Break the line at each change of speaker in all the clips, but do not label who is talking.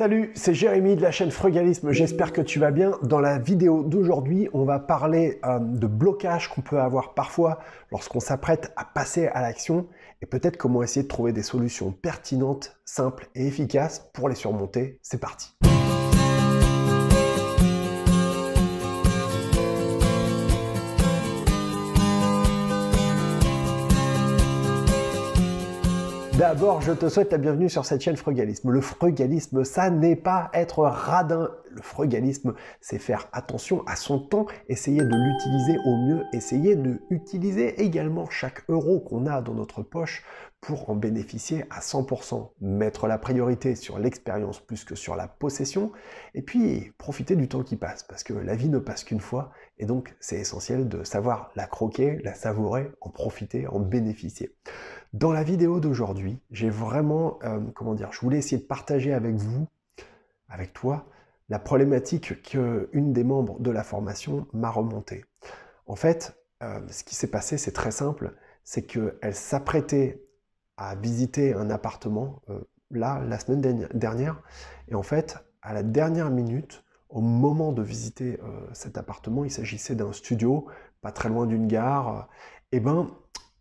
Salut, c'est Jérémy de la chaîne Frugalisme, j'espère que tu vas bien. Dans la vidéo d'aujourd'hui, on va parler euh, de blocages qu'on peut avoir parfois lorsqu'on s'apprête à passer à l'action et peut-être comment essayer de trouver des solutions pertinentes, simples et efficaces pour les surmonter. C'est parti D'abord, je te souhaite la bienvenue sur cette chaîne Frugalisme. Le frugalisme, ça n'est pas être radin le frugalisme, c'est faire attention à son temps, essayer de l'utiliser au mieux, essayer de utiliser également chaque euro qu'on a dans notre poche pour en bénéficier à 100%. Mettre la priorité sur l'expérience plus que sur la possession, et puis profiter du temps qui passe, parce que la vie ne passe qu'une fois, et donc c'est essentiel de savoir la croquer, la savourer, en profiter, en bénéficier. Dans la vidéo d'aujourd'hui, j'ai vraiment, euh, comment dire, je voulais essayer de partager avec vous, avec toi, la problématique qu'une des membres de la formation m'a remontée. En fait, euh, ce qui s'est passé, c'est très simple, c'est qu'elle s'apprêtait à visiter un appartement, euh, là, la semaine dernière, et en fait, à la dernière minute, au moment de visiter euh, cet appartement, il s'agissait d'un studio, pas très loin d'une gare, et eh ben,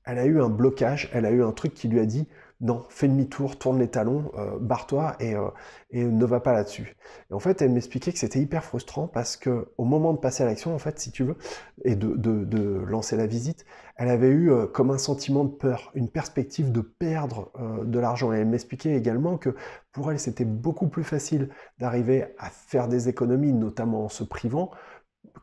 elle a eu un blocage, elle a eu un truc qui lui a dit, non, fais demi-tour, tourne les talons, euh, barre-toi euh, et, ne va pas là-dessus. en fait, elle m'expliquait que c'était hyper frustrant parce que au moment de passer à l'action, en fait, si tu veux, et de, lancer la visite, elle avait eu euh, comme un sentiment de peur, une perspective de perdre de l'argent. Et elle m'expliquait également que pour elle, c'était beaucoup plus facile d'arriver à faire des économies, notamment en se privant,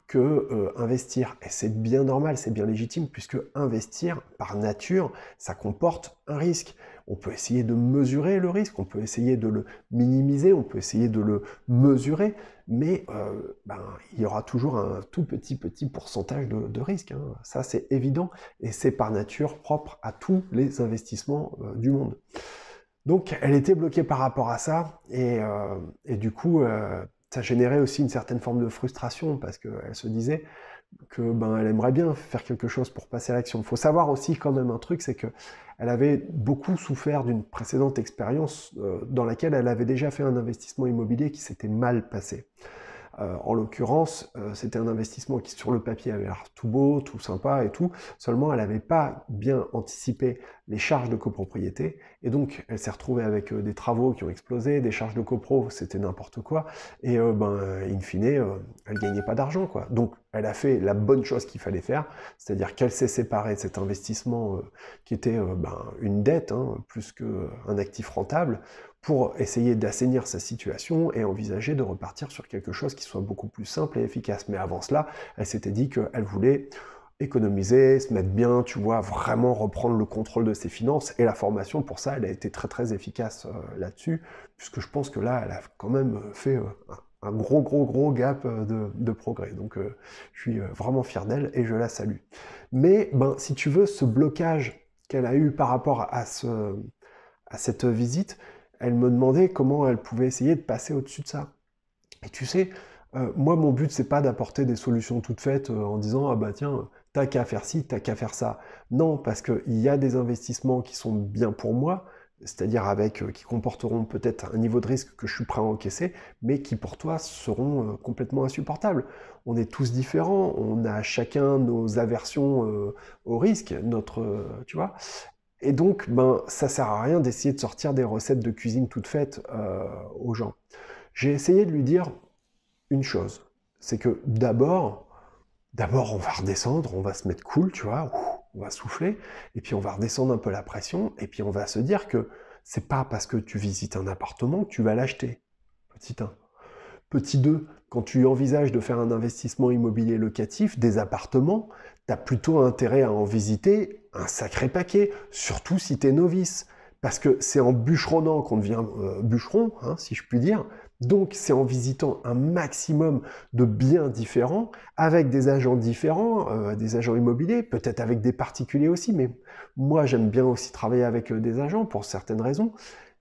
que investir. Et c'est bien normal, c'est bien légitime, puisque investir, par nature, ça comporte un risque on peut essayer de mesurer le risque, on peut essayer de le minimiser, on peut essayer de le mesurer, mais euh, ben, il y aura toujours un tout petit petit pourcentage de, risque. Hein. Ça c'est évident et c'est par nature propre à tous les investissements euh, du monde. Donc elle était bloquée par rapport à ça et euh, du coup ça générait aussi une certaine forme de frustration parce qu'elle se disait que ben elle aimerait bien faire quelque chose pour passer à l'action. Il faut savoir aussi quand même un truc, c'est que elle avait beaucoup souffert d'une précédente expérience euh, dans laquelle elle avait déjà fait un investissement immobilier qui s'était mal passé. Euh, en l'occurrence, euh, c'était un investissement qui sur le papier avait l'air tout beau, tout sympa et tout, seulement elle n'avait pas bien anticipé les charges de copropriété, et donc elle s'est retrouvée avec euh, des travaux qui ont explosé, des charges de copro, c'était n'importe quoi, et ben, in fine, elle gagnait pas d'argent. quoi. Donc elle a fait la bonne chose qu'il fallait faire, c'est-à-dire qu'elle s'est séparée de cet investissement qui était ben, une dette, hein, plus qu'un actif rentable, pour essayer d'assainir sa situation et envisager de repartir sur quelque chose qui soit beaucoup plus simple et efficace. Mais avant cela, elle s'était dit qu'elle voulait économiser, se mettre bien, tu vois, vraiment reprendre le contrôle de ses finances. Et la formation, pour ça, elle a été très très efficace euh, là-dessus, puisque je pense que là, elle a quand même fait euh, un gros gros gros gap euh, de, de, progrès. Donc je suis vraiment fier d'elle et je la salue. Mais ben, si tu veux, ce blocage qu'elle a eu par rapport à, ce, à cette visite, elle me demandait comment elle pouvait essayer de passer au-dessus de ça. Et tu sais, euh, moi, mon but, c'est pas d'apporter des solutions toutes faites euh, en disant Ah bah tiens, t'as qu'à faire ci, t'as qu'à faire ça. Non, parce qu'il y a des investissements qui sont bien pour moi, c'est-à-dire avec euh, qui comporteront peut-être un niveau de risque que je suis prêt à encaisser, mais qui pour toi seront complètement insupportables. On est tous différents, on a chacun nos aversions au risque, notre, tu vois, et donc, ben, ça sert à rien d'essayer de sortir des recettes de cuisine toutes faites euh, aux gens. J'ai essayé de lui dire une chose, c'est que d'abord, d'abord on va redescendre, on va se mettre cool, tu vois, on va souffler, et puis on va redescendre un peu la pression, et puis on va se dire que c'est pas parce que tu visites un appartement que tu vas l'acheter, petit 1. Petit 2, quand tu envisages de faire un investissement immobilier locatif, des appartements, tu as plutôt intérêt à en visiter un sacré paquet, surtout si tu es novice. Parce que c'est en bûcheronnant qu'on devient euh, bûcheron, hein, si je puis dire. Donc c'est en visitant un maximum de biens différents, avec des agents différents, euh, des agents immobiliers, peut-être avec des particuliers aussi, mais moi j'aime bien aussi travailler avec euh, des agents pour certaines raisons.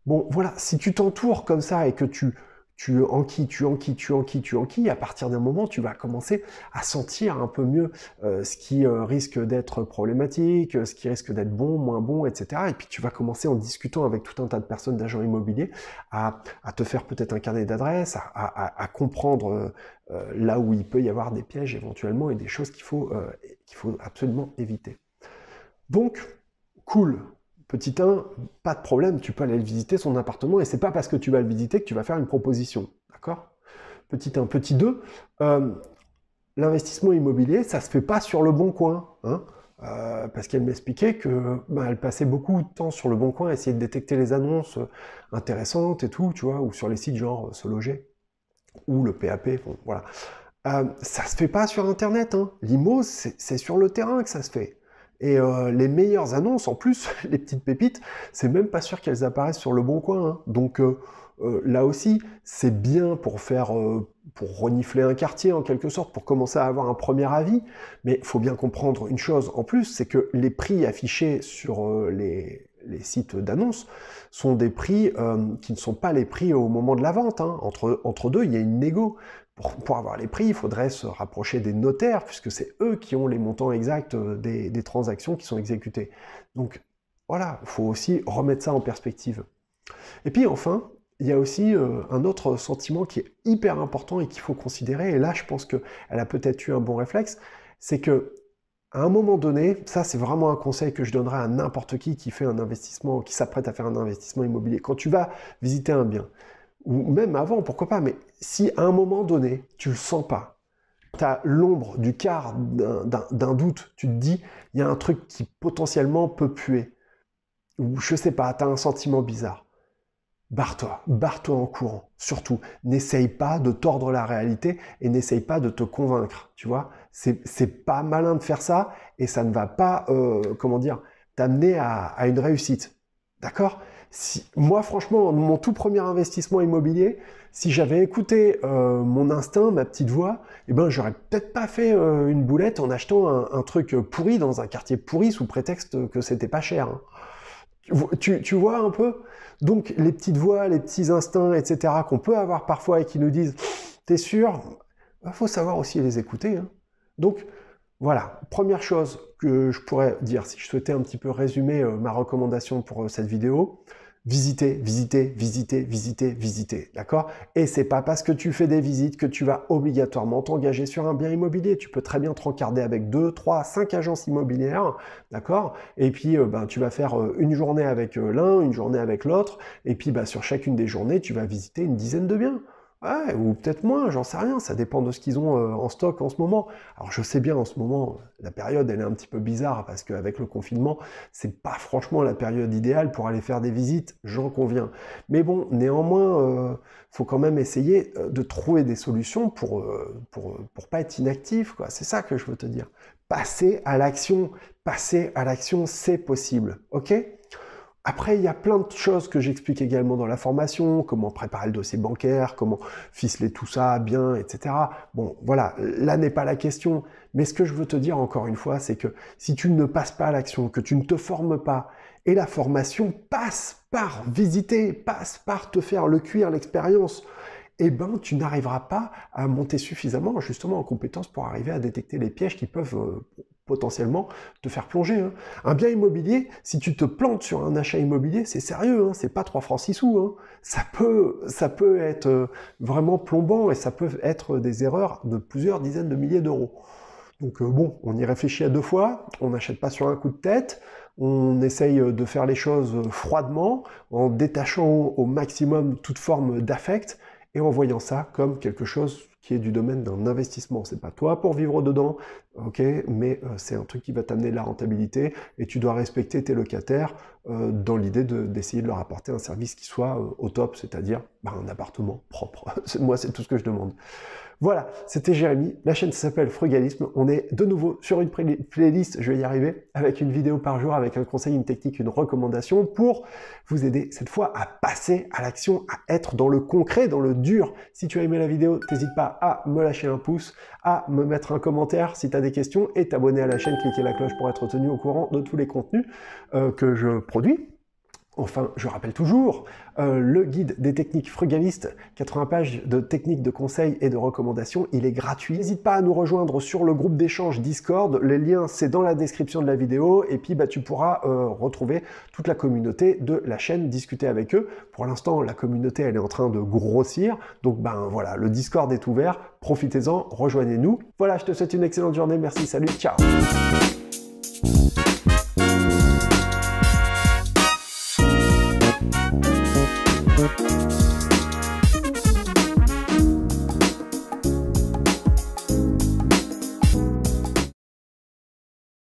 Bon voilà, si tu t'entoures comme ça et que tu tu qui, tu qui, tu qui, tu qui. à partir d'un moment, tu vas commencer à sentir un peu mieux euh, ce qui euh, risque d'être problématique, ce qui risque d'être bon, moins bon, etc. Et puis tu vas commencer en discutant avec tout un tas de personnes d'agents immobiliers à, te faire peut-être un carnet d'adresses, à, comprendre euh, là où il peut y avoir des pièges éventuellement et des choses qu'il faut, qu'il faut absolument éviter. Donc, cool, Petit 1, pas de problème, tu peux aller le visiter son appartement et c'est pas parce que tu vas le visiter que tu vas faire une proposition, d'accord Petit 1. Petit 2, euh, l'investissement immobilier, ça se fait pas sur le bon coin, hein. euh, parce qu'elle m'expliquait que ben, elle passait beaucoup de temps sur le bon coin à essayer de détecter les annonces intéressantes et tout, tu vois, ou sur les sites genre euh, se loger ou le PAP, voilà. ça se fait pas sur Internet. Hein. L'IMO, c'est sur le terrain que ça se fait. Et euh, les meilleures annonces, en plus, les petites pépites, c'est même pas sûr qu'elles apparaissent sur le bon coin. Hein. Donc euh, euh, là aussi, c'est bien pour faire, pour renifler un quartier en quelque sorte, pour commencer à avoir un premier avis. Mais il faut bien comprendre une chose en plus, c'est que les prix affichés sur les, sites d'annonces sont des prix qui ne sont pas les prix au moment de la vente. Hein. Entre, entre deux, il y a une négo. Pour, avoir les prix, il faudrait se rapprocher des notaires, puisque c'est eux qui ont les montants exacts euh, des, transactions qui sont exécutées. Donc voilà, il faut aussi remettre ça en perspective. Et puis enfin, il y a aussi euh, un autre sentiment qui est hyper important et qu'il faut considérer, et là je pense qu'elle a peut-être eu un bon réflexe, c'est que à un moment donné, ça c'est vraiment un conseil que je donnerai à n'importe qui qui fait un investissement, qui s'apprête à faire un investissement immobilier. Quand tu vas visiter un bien, ou même avant, pourquoi pas, mais si à un moment donné, tu le sens pas, tu as l'ombre du quart d'un doute, tu te dis, il y a un truc qui potentiellement peut puer, ou je sais pas, tu as un sentiment bizarre, barre-toi, barre-toi en courant, surtout, n'essaye pas de tordre la réalité et n'essaye pas de te convaincre, tu vois, c'est pas malin de faire ça et ça ne va pas, euh, comment dire, t'amener à une réussite, d'accord moi, franchement, mon tout premier investissement immobilier, si j'avais écouté euh, mon instinct, ma petite voix, eh ben, j'aurais peut-être pas fait euh, une boulette en achetant un, truc pourri dans un quartier pourri sous prétexte que c'était pas cher. Hein. Tu, vois un peu Donc, les petites voix, les petits instincts, etc., qu'on peut avoir parfois et qui nous disent T'es sûr Il bah, Faut savoir aussi les écouter. Hein. Donc, voilà, première chose que je pourrais dire, si je souhaitais un petit peu résumer euh, ma recommandation pour euh, cette vidéo, visiter, visiter, visiter, visiter, visiter, d'accord Et c'est pas parce que tu fais des visites que tu vas obligatoirement t'engager sur un bien immobilier. Tu peux très bien te rencarder avec 2, 3, 5 agences immobilières, d'accord Et puis, euh, ben, tu vas faire une journée avec l'un, une journée avec l'autre, et puis ben, sur chacune des journées, tu vas visiter une dizaine de biens. Ouais, ou peut-être moins, j'en sais rien, ça dépend de ce qu'ils ont euh, en stock en ce moment. Alors je sais bien en ce moment, euh, la période elle est un petit peu bizarre parce qu'avec le confinement, c'est pas franchement la période idéale pour aller faire des visites, j'en conviens. Mais bon, néanmoins, euh, faut quand même essayer de trouver des solutions pour, ne pour pas être inactif, quoi. C'est ça que je veux te dire. Passer à l'action, passer à l'action, c'est possible, ok après, il y a plein de choses que j'explique également dans la formation, comment préparer le dossier bancaire, comment ficeler tout ça bien, etc. Bon, voilà, là n'est pas la question. Mais ce que je veux te dire encore une fois, c'est que si tu ne passes pas à l'action, que tu ne te formes pas, et la formation passe par visiter, passe par te faire le cuir, l'expérience, eh ben, tu n'arriveras pas à monter suffisamment justement en compétences pour arriver à détecter les pièges qui peuvent euh, potentiellement te faire plonger. Hein. Un bien immobilier, si tu te plantes sur un achat immobilier, c'est sérieux, hein, c'est pas trois francs six sous. Hein. Ça, peut, ça peut être euh, vraiment plombant et ça peut être des erreurs de plusieurs dizaines de milliers d'euros. Donc euh, bon, on y réfléchit à deux fois, on n'achète pas sur un coup de tête, on essaye euh, de faire les choses froidement, en détachant au maximum toute forme d'affect et en voyant ça comme quelque chose qui est du domaine d'un investissement. C'est pas toi pour vivre dedans, ok, mais euh, c'est un truc qui va t'amener de la rentabilité et tu dois respecter tes locataires euh, dans l'idée d'essayer de leur apporter un service qui soit euh, au top, c'est-à-dire bah, un appartement propre. Moi, c'est tout ce que je demande. Voilà, c'était Jérémy. La chaîne s'appelle Frugalisme. On est de nouveau sur une playlist, je vais y arriver, avec une vidéo par jour, avec un conseil, une technique, une recommandation pour vous aider cette fois à passer à l'action, à être dans le concret, dans le dur. Si tu as aimé la vidéo, n'hésite pas à me lâcher un pouce, à me mettre un commentaire si tu as des questions et t'abonner à la chaîne, cliquer la cloche pour être tenu au courant de tous les contenus euh, que je Enfin, je rappelle toujours, euh, le guide des techniques frugalistes, 80 pages de techniques de conseils et de recommandations, il est gratuit. N'hésite pas à nous rejoindre sur le groupe d'échange Discord, les liens c'est dans la description de la vidéo, et puis bah, tu pourras euh, retrouver toute la communauté de la chaîne, discuter avec eux. Pour l'instant, la communauté elle est en train de grossir, donc ben voilà, le Discord est ouvert, profitez-en, rejoignez-nous. Voilà, je te souhaite une excellente journée, merci, salut, ciao